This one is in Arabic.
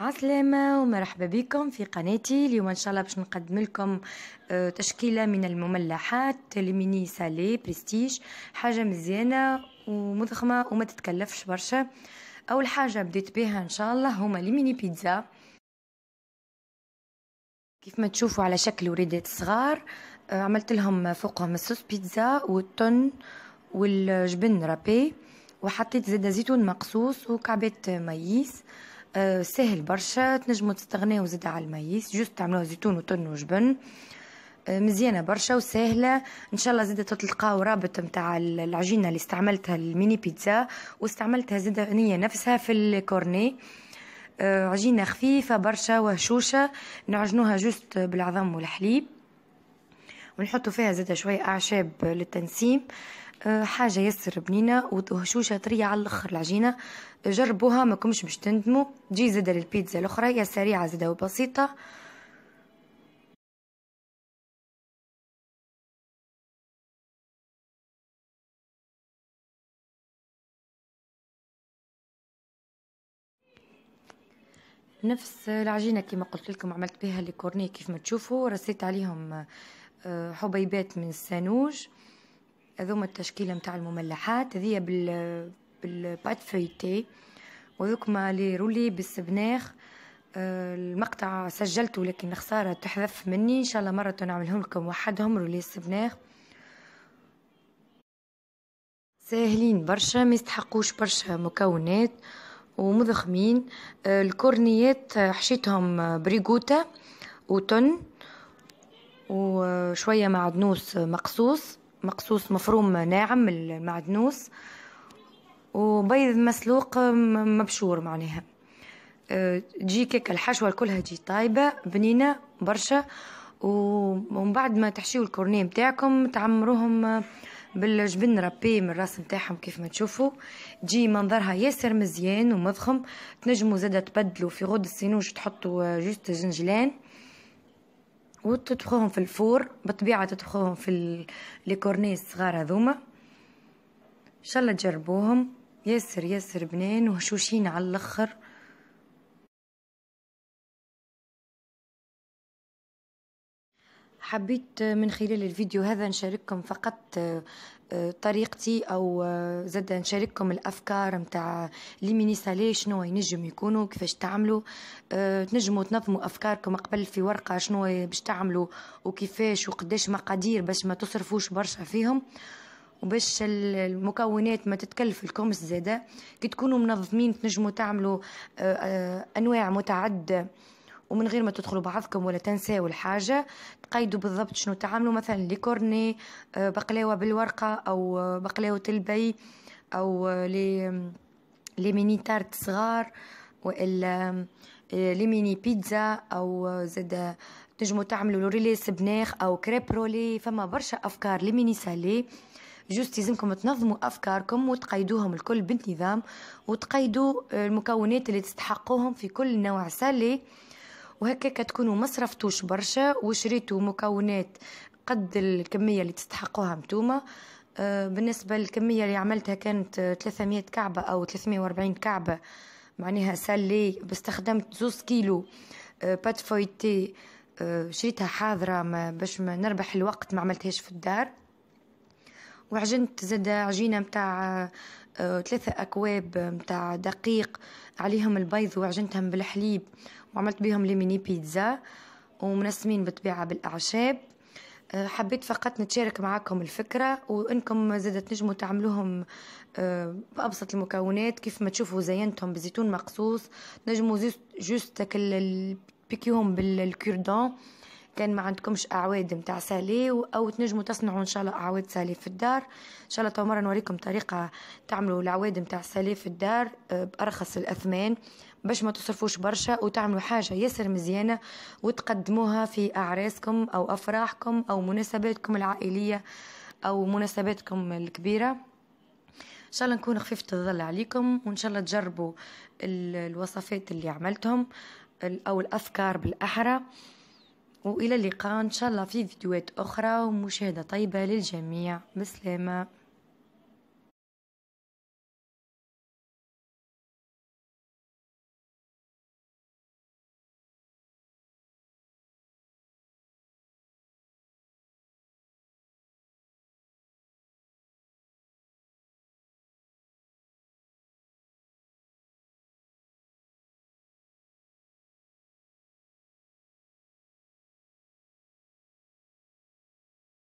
عسلامة ومرحبا بكم في قناتي اليوم ان شاء الله باش نقدم لكم آه، تشكيله من المملحات لميني سالي برستيج حاجه مزيانه ومضخمه وما تتكلفش برشا اول حاجه بديت بها ان شاء الله هما لميني بيتزا كيف ما تشوفوا على شكل وريدات صغار آه، عملت لهم فوقهم الصوص بيتزا والتون والجبن رابي وحطيت زيت زيتون مقصوص وكعبات مايس آه، سهل برشا تنجمو تستغناو زيد على المايس جوست تعملوها زيتون وتن وجبن آه، مزيانه برشا وسهله ان شاء الله زيد تلقاو رابط نتاع العجينه اللي استعملتها الميني بيتزا واستعملتها زيد هي نفسها في الكورني آه، عجينه خفيفه برشا وهشوشه نعجنوها جوست بالعظم والحليب ونحطوا فيها زيد شويه اعشاب للتنسيم أه، حاجه ياسر بنينه وهشوشه طريه على الاخر العجينه جربوها ما كمش باش تندموا تجي زاده للبيتزا الاخرى يا سريعه زاده وبسيطه نفس العجينه كما قلت لكم عملت بها لي كيف ما تشوفوا رصيت عليهم أه، حبيبات من السانوج هذوما التشكيله نتاع المملحات هذيا بال بالبات فيتي وذوكما لي رولي بالسبناخ آه، المقطع سجلته لكن خساره تحذف مني ان شاء الله مره نعملهم لكم وحدهم رولي السبناخ ساهلين برشا ما يستحقوش برشا مكونات ومضخمين آه، الكورنيات آه، حشيتهم بريغوتا وتن وشوية معدنوس مقصوص مقصوص مفروم ناعم المعدنوس وبيض مسلوق مبشور معناها أه، تجي كيك الحشوة كلها تجي طايبة بنينة برشا ومن بعد ما تحشيو الكورنيه متاعكم تعمروهم بالجبن ربي من الراس متاعهم كيف ما تشوفوا تجي منظرها ياسر مزيان ومضخم تنجموا زادة تبدلوا في غد السينوج تحطوا آه، جوست زنجلان وتطبخوهم في الفور بطبيعة تطبخوهم في الكورني الصغار هذوما ان شاء الله تجربوهم ياسر ياسر بنان وهشوشين على الاخر حبيت من خلال الفيديو هذا نشارككم فقط آه، آه، طريقتي او آه، زاد نشارككم الافكار نتاع لي ميني سالي شنو ينجم يكونوا كيفاش تعملوا تنجموا تنظموا افكاركم قبل في ورقه شنو باش تعملوا وكيفاش وقداش مقادير باش ما تصرفوش برشا فيهم وباش المكونات ما تتكلف لكم زاده كي تكونوا منظمين تنجموا تعملوا انواع متعدده ومن غير ما تدخلوا بعضكم ولا تنساو الحاجة تقيدوا بالضبط شنو تعملوا مثلا لي كورني آه، بقلاوة بالورقة أو آه، بقلاوة البي أو آه، لي لي ميني تارت صغار والا لي ميني بيتزا او زاد تنجموا تعملوا ريليس بناخ او كريب رولي فما برشا افكار لي ميني سالي جوست يلزمكم تنظموا افكاركم وتقيدوهم الكل بانتظام وتقيدوا المكونات اللي تستحقوهم في كل نوع سالي وهكا كتكونوا ما صرفتوش برشا وشريتوا مكونات قد الكميه اللي تستحقوها نتوما آه، بالنسبه للكميه اللي عملتها كانت 300 كعبه او 340 كعبه معناها سالي باستخدمت زوز كيلو آه، بات فويتي آه، شريتها حاضره ما باش ما نربح الوقت ما عملتهاش في الدار وعجنت زاد عجينة متاع آه، ثلاثة أكواب متاع دقيق عليهم البيض وعجنتهم بالحليب وعملت بهم ليميني بيتزا ومنسمين بالطبيعة بالأعشاب آه، حبيت فقط نتشارك معاكم الفكرة وإنكم زادة تنجموا تعملوهم آه، بأبسط المكونات كيف ما تشوفوا زينتهم بزيتون مقصوص نجموا جوست تكل بيكيهم بالكوردون كان ما عندكمش اعواد نتاع سالي او تنجموا تصنعوا ان شاء الله اعواد سالي في الدار ان شاء الله تو مره نوريكم طريقه تعملوا العواد نتاع سالي في الدار آه، بارخص الاثمان باش ما تصرفوش برشا وتعملوا حاجه ياسر مزيانه وتقدموها في اعراسكم او افراحكم او مناسباتكم العائليه او مناسباتكم الكبيره ان شاء الله نكون خففت الظل عليكم وان شاء الله تجربوا الوصفات اللي عملتهم او الافكار بالاحرى وإلى اللقاء إن شاء الله في فيديوهات أخرى ومشاهدة طيبة للجميع بسلامة